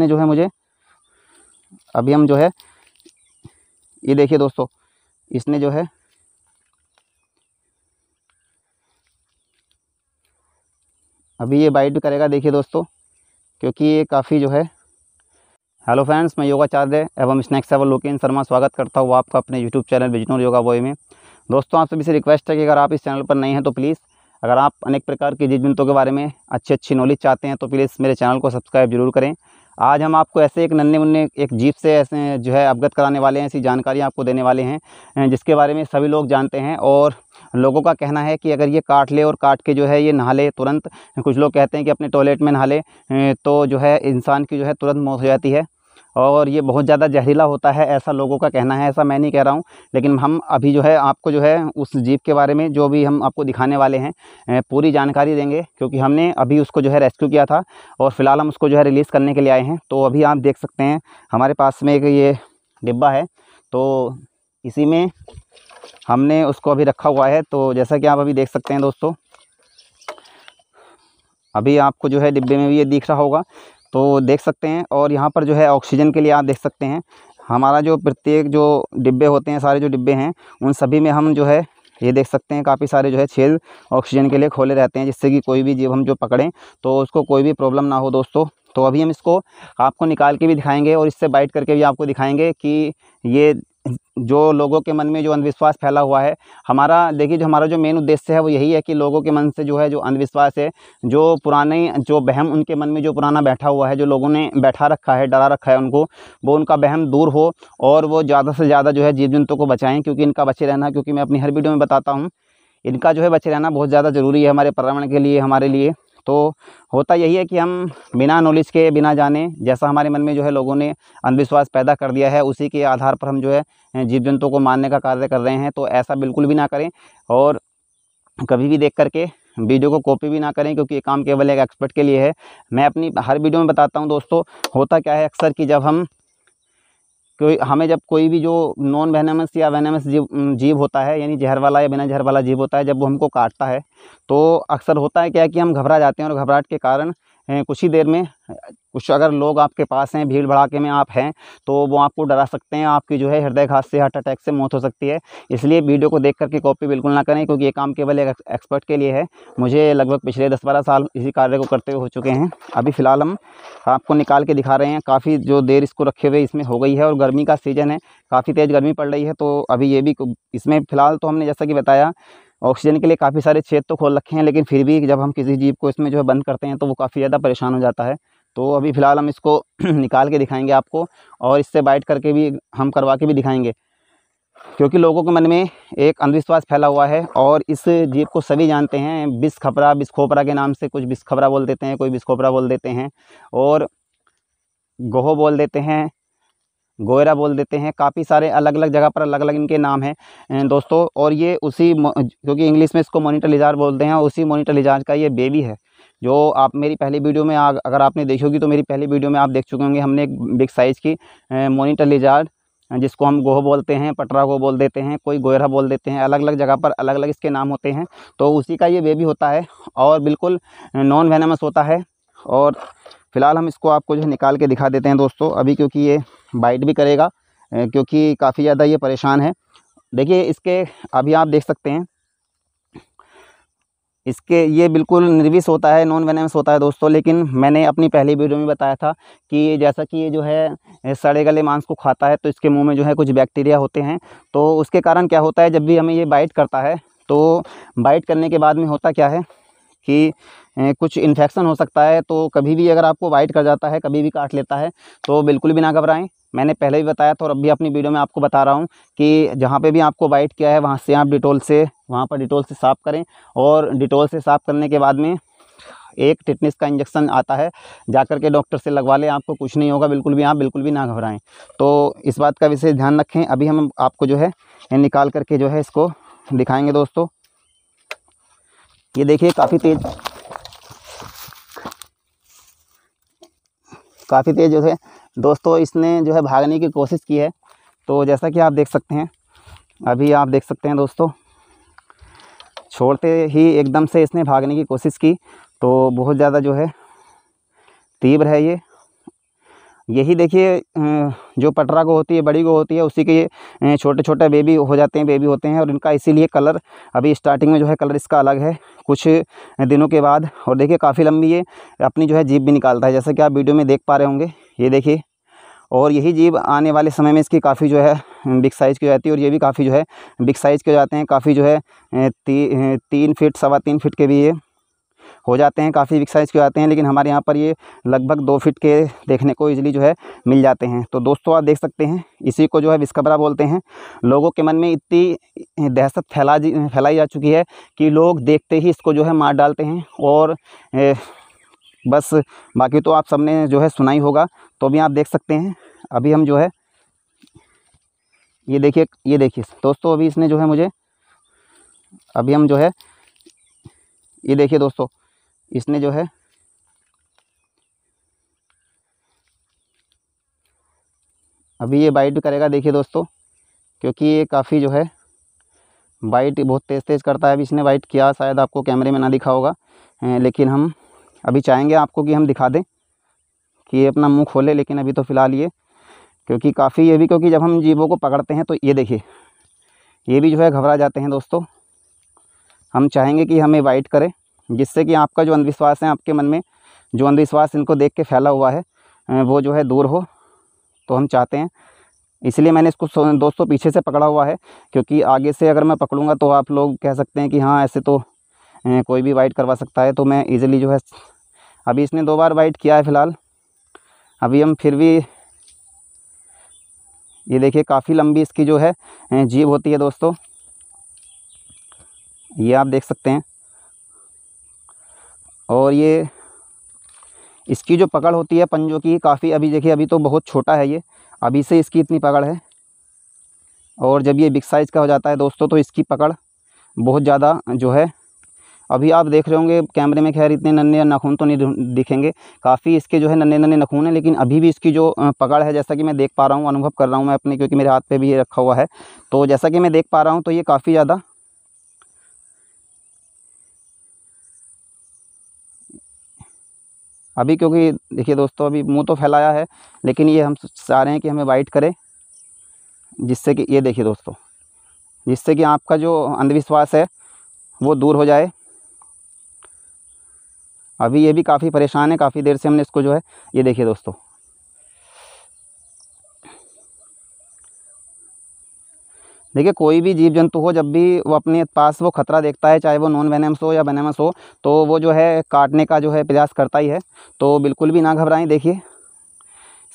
इसने जो है मुझे अभी हम जो है ये देखिए दोस्तों इसने जो है अभी ये बाइट करेगा देखिए दोस्तों क्योंकि ये काफ़ी जो है हेलो फ्रेंड्स मैं योगाचार्य एवं स्नैक्स सेवर लोकेन शर्मा स्वागत करता हूँ आपका अपने YouTube channel Bijnor yoga boy में दोस्तों आप सभी से रिक्वेस्ट है कि अगर आप इस चैनल पर नए हैं तो प्लीज़ अगर आप अनेक प्रकार के जीव जंतुओं के बारे में अच्छी अच्छी नॉलेज चाहते हैं तो प्लीज़ मेरे चैनल को सब्सक्राइब जरूर करें आज हम आपको ऐसे एक नन्हे मुन्ने एक जीप से ऐसे जो है अवगत कराने वाले हैं ऐसी जानकारी आपको देने वाले हैं जिसके बारे में सभी लोग जानते हैं और लोगों का कहना है कि अगर ये काट ले और काट के जो है ये नहा ले तुरंत कुछ लोग कहते हैं कि अपने टॉयलेट में नहा ले तो जो है इंसान की जो है तुरंत मौत हो जाती है और ये बहुत ज़्यादा जहरीला होता है ऐसा लोगों का कहना है ऐसा मैं नहीं कह रहा हूँ लेकिन हम अभी जो है आपको जो है उस जीप के बारे में जो भी हम आपको दिखाने वाले हैं पूरी जानकारी देंगे क्योंकि हमने अभी उसको जो है रेस्क्यू किया था और फ़िलहाल हम उसको जो है रिलीज़ करने के लिए आए हैं तो अभी आप देख सकते हैं हमारे पास में एक ये डिब्बा है तो इसी में हमने उसको अभी रखा हुआ है तो जैसा कि आप अभी देख सकते हैं दोस्तों अभी आपको जो है डिब्बे में भी ये दिख रहा होगा तो देख सकते हैं और यहाँ पर जो है ऑक्सीजन के लिए आप देख सकते हैं हमारा जो प्रत्येक जो डिब्बे होते हैं सारे जो डिब्बे हैं उन सभी में हम जो है ये देख सकते हैं काफ़ी सारे जो है छेद ऑक्सीजन के लिए खोले रहते हैं जिससे कि कोई भी जीव हम जो पकड़ें तो उसको कोई भी प्रॉब्लम ना हो दोस्तों तो अभी हम इसको आपको निकाल के भी दिखाएंगे और इससे बाइट करके भी आपको दिखाएंगे कि ये जो लोगों के मन में जो अंधविश्वास फैला हुआ है हमारा देखिए जो हमारा जो मेन उद्देश्य है वो यही है कि लोगों के मन से जो है जो अंधविश्वास है जो पुराने जो बहम उनके मन में जो पुराना बैठा हुआ है जो लोगों ने बैठा रखा है डरा रखा है उनको वो उनका बहम दूर हो और वो ज़्यादा से ज़्यादा जो है जीव जंतु को बचाएँ क्योंकि इनका बचे रहना क्योंकि मैं अपनी हर वीडियो में बताता हूँ इनका जो है बचे रहना बहुत ज़्यादा ज़रूरी है हमारे पर्यावरण के लिए हमारे लिए तो होता यही है कि हम बिना नॉलेज के बिना जाने जैसा हमारे मन में जो है लोगों ने अंधविश्वास पैदा कर दिया है उसी के आधार पर हम जो है जीव जंतु को मानने का कार्य कर रहे हैं तो ऐसा बिल्कुल भी ना करें और कभी भी देख करके वीडियो को कॉपी भी ना करें क्योंकि ये काम केवल एक एक्सपर्ट के लिए है मैं अपनी हर वीडियो में बताता हूँ दोस्तों होता क्या है अक्सर कि जब हम कोई हमें जब कोई भी जो नॉन वेनमस या वेनमस जीव जीव होता है यानी जहर वाला या बिना जहर वाला जीव होता है जब वो हमको काटता है तो अक्सर होता है क्या कि हम घबरा जाते हैं और घबराहट के कारण कुछ ही देर में कुछ अगर लोग आपके पास हैं भीड़ भड़ाके में आप हैं तो वो आपको डरा सकते हैं आपकी जो है हृदय घात से हार्ट अटैक से मौत हो सकती है इसलिए वीडियो को देख करके कॉपी बिल्कुल ना करें क्योंकि ये काम केवल एक एक्सपर्ट के लिए है मुझे लगभग पिछले दस बारह साल इसी कार्य को करते हुए हो चुके हैं अभी फ़िलहाल हम आपको निकाल के दिखा रहे हैं काफ़ी जो देर इसको रखे हुए इसमें हो गई है और गर्मी का सीज़न है काफ़ी तेज़ गर्मी पड़ रही है तो अभी ये भी इसमें फ़िलहाल तो हमने जैसा कि बताया ऑक्सीजन के लिए काफ़ी सारे छेद तो खोल रखे हैं लेकिन फिर भी जब हम किसी जीव को इसमें जो है बंद करते हैं तो वो काफ़ी ज़्यादा परेशान हो जाता है तो अभी फ़िलहाल हम इसको निकाल के दिखाएंगे आपको और इससे बाइट करके भी हम करवा के भी दिखाएंगे क्योंकि लोगों के मन में एक अंधविश्वास फैला हुआ है और इस जीप को सभी जानते हैं बिस खपरा बिस खोपरा के नाम से कुछ बिस खपरा बोल देते हैं कोई बिस खोपरा बोल देते हैं और गोहो बोल देते हैं गोयरा बोल देते हैं काफ़ी सारे अलग अलग जगह पर अलग अलग इनके नाम हैं दोस्तों और ये उसी क्योंकि इंग्लिश में इसको मोनिटर लिजार बोलते हैं उसी मोनिटर लिजार का ये बेबी है जो आप मेरी पहली वीडियो में आ, अगर आपने देखी होगी तो मेरी पहली वीडियो में आप देख चुके होंगे हमने एक बिग साइज़ की मोनीटर लिजार्ड जिसको हम गोह बोलते हैं पटरा गोह बोल देते हैं कोई गोयरा बोल देते हैं अलग अलग जगह पर अलग अलग इसके नाम होते हैं तो उसी का ये बेबी होता है और बिल्कुल नॉन वेनामस होता है और फ़िलहाल हम इसको आपको जो है निकाल के दिखा देते हैं दोस्तों अभी क्योंकि ये बाइट भी करेगा क्योंकि काफ़ी ज़्यादा ये परेशान है देखिए इसके अभी आप देख सकते हैं इसके ये बिल्कुल निर्विस होता है नॉन वेनेमस होता है दोस्तों लेकिन मैंने अपनी पहली वीडियो में बताया था कि जैसा कि ये जो है सड़े गले मांस को खाता है तो इसके मुंह में जो है कुछ बैक्टीरिया होते हैं तो उसके कारण क्या होता है जब भी हमें ये बाइट करता है तो बाइट करने के बाद में होता क्या है कि कुछ इन्फेक्शन हो सकता है तो कभी भी अगर आपको वाइट कर जाता है कभी भी काट लेता है तो बिल्कुल भी ना घबराएं मैंने पहले भी बताया था और अब भी अपनी वीडियो में आपको बता रहा हूँ कि जहाँ पे भी आपको वाइट किया है वहाँ से आप डिटोल से वहाँ पर डिटोल से साफ़ करें और डिटोल से साफ़ करने के बाद में एक टिटनेस का इंजेक्शन आता है जाकर के डॉक्टर से लगवा लें आपको कुछ नहीं होगा बिल्कुल भी आप बिल्कुल भी ना घबराएं तो इस बात का विशेष ध्यान रखें अभी हम आपको जो है निकाल करके जो है इसको दिखाएंगे दोस्तों ये देखिए काफ़ी तेज़ काफ़ी तेज़ जो है दोस्तों इसने जो है भागने की कोशिश की है तो जैसा कि आप देख सकते हैं अभी आप देख सकते हैं दोस्तों छोड़ते ही एकदम से इसने भागने की कोशिश की तो बहुत ज़्यादा जो है तीव्र है ये यही देखिए जो पटरा को होती है बड़ी को होती है उसी के छोटे छोटे बेबी हो जाते हैं बेबी होते हैं और इनका इसीलिए कलर अभी स्टार्टिंग में जो है कलर इसका अलग है कुछ दिनों के बाद और देखिए काफ़ी लंबी ये अपनी जो है जीप भी निकालता है जैसा कि आप वीडियो में देख पा रहे होंगे ये देखिए और यही जीप आने वाले समय में इसकी काफ़ी जो है बिग साइज़ की हो जाती है और ये भी काफ़ी जो है बिग साइज़ के हो जाते हैं काफ़ी जो है ती, तीन फीट सवा तीन फीट के भी ये हो जाते हैं काफ़ी बिग साइज़ के आते हैं लेकिन हमारे यहाँ पर ये लगभग दो फिट के देखने को इजली जो है मिल जाते हैं तो दोस्तों आप देख सकते हैं इसी को जो है विस्कबरा बोलते हैं लोगों के मन में इतनी दहशत फैला फैलाई जा चुकी है कि लोग देखते ही इसको जो है मार डालते हैं और ए, बस बाकी तो आप सबने जो है सुना ही होगा तो भी आप देख सकते हैं अभी हम जो है ये देखिए ये देखिए दोस्तों अभी इसने जो है मुझे अभी हम जो है ये देखिए दोस्तों इसने जो है अभी ये बाइट करेगा देखिए दोस्तों क्योंकि ये काफ़ी जो है बाइट बहुत तेज़ तेज़ करता है अभी इसने बाइट किया शायद आपको कैमरे में ना दिखा होगा लेकिन हम अभी चाहेंगे आपको कि हम दिखा दें कि ये अपना मुंह खोले लेकिन अभी तो फ़िलहाल ये क्योंकि काफ़ी ये भी क्योंकि जब हम जीवों को पकड़ते हैं तो ये देखिए ये भी जो है घबरा जाते हैं दोस्तों हम चाहेंगे कि हमें वाइट करें जिससे कि आपका जो अंधविश्वास है आपके मन में जो अंधविश्वास इनको देख के फैला हुआ है वो जो है दूर हो तो हम चाहते हैं इसलिए मैंने इसको दोस्तों पीछे से पकड़ा हुआ है क्योंकि आगे से अगर मैं पकड़ूंगा तो आप लोग कह सकते हैं कि हाँ ऐसे तो कोई भी वाइट करवा सकता है तो मैं इजीली जो है अभी इसने दो बार वाइट किया है फ़िलहाल अभी हम फिर भी ये देखिए काफ़ी लंबी इसकी जो है जीभ होती है दोस्तों ये आप देख सकते हैं और ये इसकी जो पकड़ होती है पंजों की काफ़ी अभी देखिए अभी तो बहुत छोटा है ये अभी से इसकी इतनी पकड़ है और जब ये बिग साइज़ का हो जाता है दोस्तों तो इसकी पकड़ बहुत ज़्यादा जो है अभी आप देख रहे होंगे कैमरे में खैर इतने नन्हे नखून तो नहीं दिखेंगे काफ़ी इसके जो है नन्हे नन्हे नखून हैं लेकिन अभी भी इसकी जो पकड़ है जैसा कि मैं देख पा रहा हूँ अनुभव कर रहा हूँ मैं अपने क्योंकि मेरे हाथ पे भी ये रखा हुआ है तो जैसा कि मैं देख पा रहा हूँ तो ये काफ़ी ज़्यादा अभी क्योंकि देखिए दोस्तों अभी मुंह तो फैलाया है लेकिन ये हम चाह रहे हैं कि हमें वाइट करें जिससे कि ये देखिए दोस्तों जिससे कि आपका जो अंधविश्वास है वो दूर हो जाए अभी ये भी काफ़ी परेशान है काफ़ी देर से हमने इसको जो है ये देखिए दोस्तों देखिए कोई भी जीव जंतु हो जब भी वो अपने पास वो खतरा देखता है चाहे वो नॉन वेनेमस हो या वेनेमस हो तो वो जो है काटने का जो है प्रयास करता ही है तो बिल्कुल भी ना घबराएं देखिए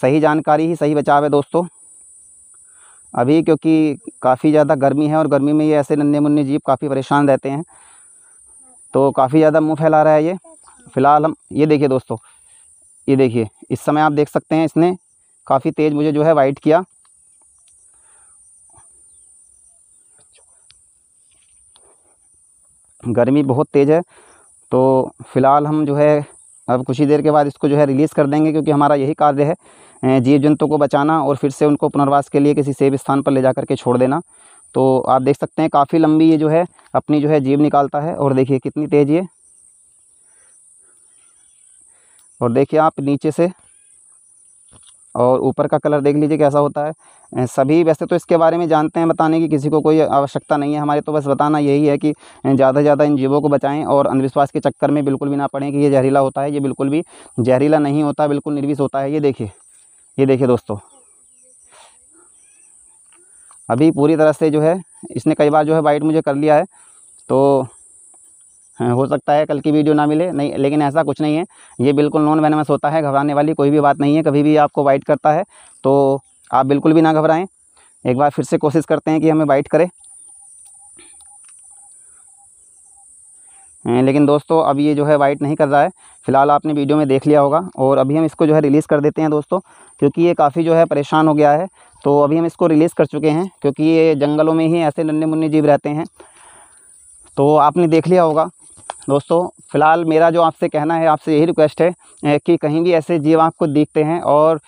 सही जानकारी ही सही बचाव है दोस्तों अभी क्योंकि काफ़ी ज़्यादा गर्मी है और गर्मी में ये ऐसे नन्हे मुन्ने जीव काफ़ी परेशान रहते हैं तो काफ़ी ज़्यादा मुँह फैला रहा है ये फ़िलहाल हम ये देखिए दोस्तों ये देखिए इस समय आप देख सकते हैं इसने काफ़ी तेज़ मुझे जो है वाइट किया गर्मी बहुत तेज़ है तो फ़िलहाल हम जो है अब कुछ ही देर के बाद इसको जो है रिलीज़ कर देंगे क्योंकि हमारा यही कार्य है जीव जंतु को बचाना और फिर से उनको पुनर्वास के लिए किसी सेफ स्थान पर ले जा कर के छोड़ देना तो आप देख सकते हैं काफ़ी लंबी ये जो है अपनी जो है जीव निकालता है और देखिए कितनी तेज़ ये और देखिए आप नीचे से और ऊपर का कलर देख लीजिए कैसा होता है सभी वैसे तो इसके बारे में जानते हैं बताने की किसी को कोई आवश्यकता नहीं है हमारे तो बस बताना यही है कि ज़्यादा से ज़्यादा इन जीवों को बचाएं और अंधविश्वास के चक्कर में बिल्कुल भी ना पड़ें कि ये जहरीला होता है ये बिल्कुल भी जहरीला नहीं होता बिल्कुल निर्विष होता है ये देखिए ये देखिए दोस्तों अभी पूरी तरह से जो है इसने कई बार जो है बाइट मुझे कर लिया है तो हाँ, हो सकता है कल की वीडियो ना मिले नहीं लेकिन ऐसा कुछ नहीं है ये बिल्कुल नॉन वेनमस होता है घबराने वाली कोई भी बात नहीं है कभी भी आपको वाइट करता है तो आप बिल्कुल भी ना घबराएं एक बार फिर से कोशिश करते हैं कि हमें वाइट करे लेकिन दोस्तों अब ये जो है वाइट नहीं कर रहा है फ़िलहाल आपने वीडियो में देख लिया होगा और अभी हम इसको जो है रिलीज़ कर देते हैं दोस्तों क्योंकि ये काफ़ी जो है परेशान हो गया है तो अभी हम इसको रिलीज़ कर चुके हैं क्योंकि ये जंगलों में ही ऐसे नन्हे मुन्ने जीव रहते हैं तो आपने देख लिया होगा दोस्तों फ़िलहाल मेरा जो आपसे कहना है आपसे यही रिक्वेस्ट है कि कहीं भी ऐसे जीव आपको देखते हैं और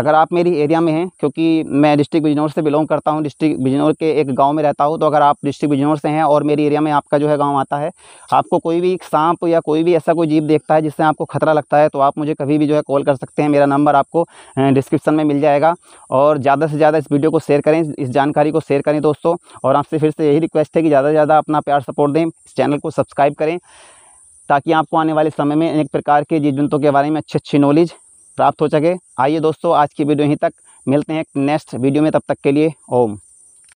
अगर आप मेरी एरिया में हैं क्योंकि मैं डिस्ट्रिक्ट बिजनौर से बिलोंग करता हूँ डिस्ट्रिक्ट बिजनौर के एक गांव में रहता हूँ तो अगर आप डिस्ट्रिक्ट बिजनौर से हैं और मेरी एरिया में आपका जो है गांव आता है आपको कोई भी सांप या कोई भी ऐसा कोई जीव देखता है जिससे आपको खतरा लगता है तो आप मुझे कभी भी जो है कॉल कर सकते हैं मेरा नंबर आपको डिस्क्रिप्सन में मिल जाएगा और ज़्यादा से ज़्यादा इस वीडियो को शेयर करें इस जानकारी को शेयर करें दोस्तों और आपसे फिर से यही रिक्वेस्ट है कि ज़्यादा से ज़्यादा अपना प्यार सपोर्ट दें इस चैनल को सब्सक्राइब करें ताकि आपको आने वाले समय में अनेक प्रकार के जीव जंतु के बारे में अच्छी अच्छी नॉलेज प्राप्त हो सके आइए दोस्तों आज की वीडियो यहीं तक मिलते हैं नेक्स्ट वीडियो में तब तक के लिए ओम